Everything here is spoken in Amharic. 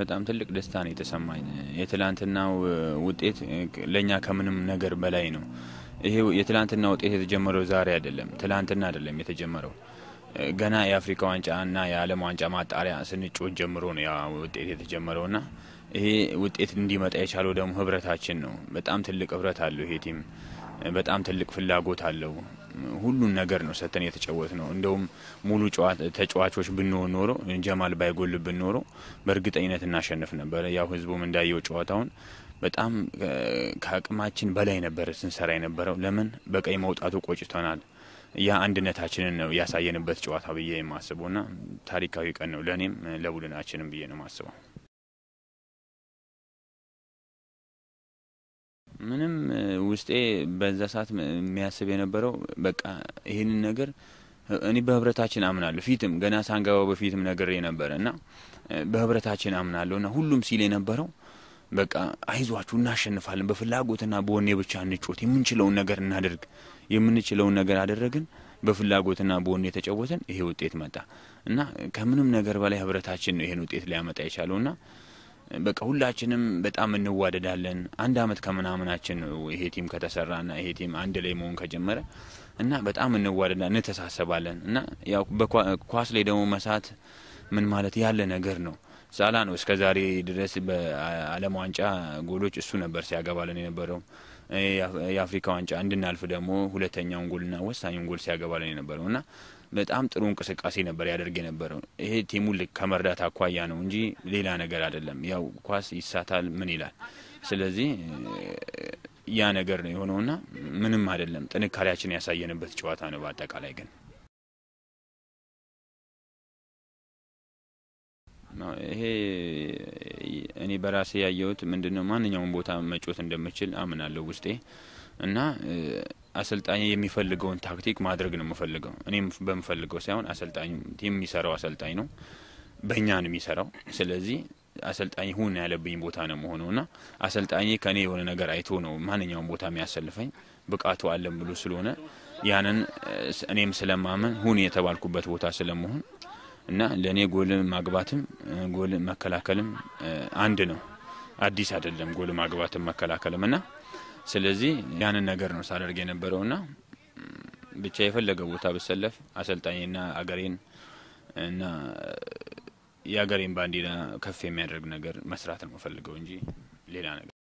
በጣም ትልቅ ደስታ ነው የተሰማኝ። የትላንትና ውጤት ለእኛ ከምንም ነገር በላይ ነው። ይሄ የትላንትና ውጤት የተጀመረው ዛሬ አይደለም፣ ትላንትና አይደለም የተጀመረው ገና የአፍሪካ ዋንጫ እና የዓለም ዋንጫ ማጣሪያ ስንጮት ጀምሮ ነው ያ ውጤት የተጀመረው ና ይሄ ውጤት እንዲመጣ የቻለው ደግሞ ህብረታችን ነው። በጣም ትልቅ ህብረት አለው ይሄ ቲም፣ በጣም ትልቅ ፍላጎት አለው። ሁሉን ነገር ነው ሰተን የተጫወት ነው። እንደውም ሙሉ ተጫዋቾች ብንሆን ኖሮ ጀማል ባይጎልብን ኖሮ በእርግጠኝነት እናሸንፍ ነበረ። ያው ህዝቡም እንዳየው ጨዋታውን በጣም ከአቅማችን በላይ ነበረ ስንሰራ የነበረው። ለምን በቀይ መውጣቱ ቆጭተናል። ያ አንድነታችንን ነው ያሳየንበት ጨዋታ ብዬ የማስበው እና ታሪካዊ ቀን ነው ለእኔም ለቡድናችንም ብዬ ነው የማስበው። ምንም ውስጤ በዛ ሰዓት የሚያስብ የነበረው በቃ ይህንን ነገር እኔ በህብረታችን አምናለሁ። ፊትም ገና ሳንገባው በፊትም ነገር የነበረ እና በህብረታችን አምናለሁ እና ሁሉም ሲል የነበረው በቃ አይዟችሁ እናሸንፋለን፣ በፍላጎትና በወኔ ብቻ እንጮት፣ የምንችለውን ነገር እናደርግ። የምንችለውን ነገር አደረግን፣ በፍላጎትና በወኔ የተጫወትን፣ ይሄ ውጤት መጣ እና ከምንም ነገር በላይ ህብረታችን ነው ይሄን ውጤት ሊያመጣ የቻለውና በቃ ሁላችንም በጣም እንዋደዳለን። አንድ አመት ከምናምናችን ነው ይሄ ቲም ከተሰራና ይሄ ቲም አንድ ላይ መሆን ከጀመረ እና በጣም እንዋደዳ እንተሳሰባለን እና ያው በኳስ ላይ ደግሞ መሳት ምን ማለት ያለ ነገር ነው ሳላ ነው እስከ ዛሬ ድረስ በዓለም ዋንጫ ጎሎች እሱ ነበር ሲያገባልን የነበረው። የአፍሪካ ዋንጫ እንድናልፍ ደግሞ ሁለተኛውን ጎልና ወሳኙን ጎል ሲያገባልን የነበረው እና በጣም ጥሩ እንቅስቃሴ ነበር ያደርግ የነበረው። ይሄ ቲሙ ልክ ከመርዳት አኳያ ነው እንጂ ሌላ ነገር አይደለም። ያው ኳስ ይሳታል ምን ይላል። ስለዚህ ያ ነገር ነው የሆነውና ምንም አይደለም። ጥንካሬያችን ያሳየንበት ጨዋታ ነው። በአጠቃላይ ግን ይሄ እኔ በራሴ ያየሁት ምንድነው ማንኛውም ቦታ መጮት እንደምችል አምናለሁ ውስጤ እና አሰልጣኝ የሚፈልገውን ታክቲክ ማድረግ ነው የምፈልገው። እኔም በምፈልገው ሳይሆን አሰልጣኝ የሚሰራው አሰልጣኝ ነው፣ በእኛ ነው የሚሰራው። ስለዚህ አሰልጣኝ ሁን ያለብኝ ቦታ ነው መሆነው እና አሰልጣኝ ከእኔ የሆነ ነገር አይቶ ነው ማንኛውም ቦታ የሚያሰልፈኝ ብቃቱ አለን ብሎ ስለሆነ ያንን እኔም ስለማመን ሁን የተባልኩበት ቦታ ስለመሆን እና ለእኔ ጎል ማግባትም ጎል መከላከልም አንድ ነው። አዲስ አይደለም ጎል ማግባትም መከላከልም እና ስለዚህ ያንን ነገር ነው ሳደርግ የነበረው እና ብቻ የፈለገ ቦታ ብሰለፍ አሰልጣኝና አገሬን እና የአገሬን ባንዲራ ከፍ የሚያደርግ ነገር መስራት ነው ፈልገው እንጂ ሌላ ነገር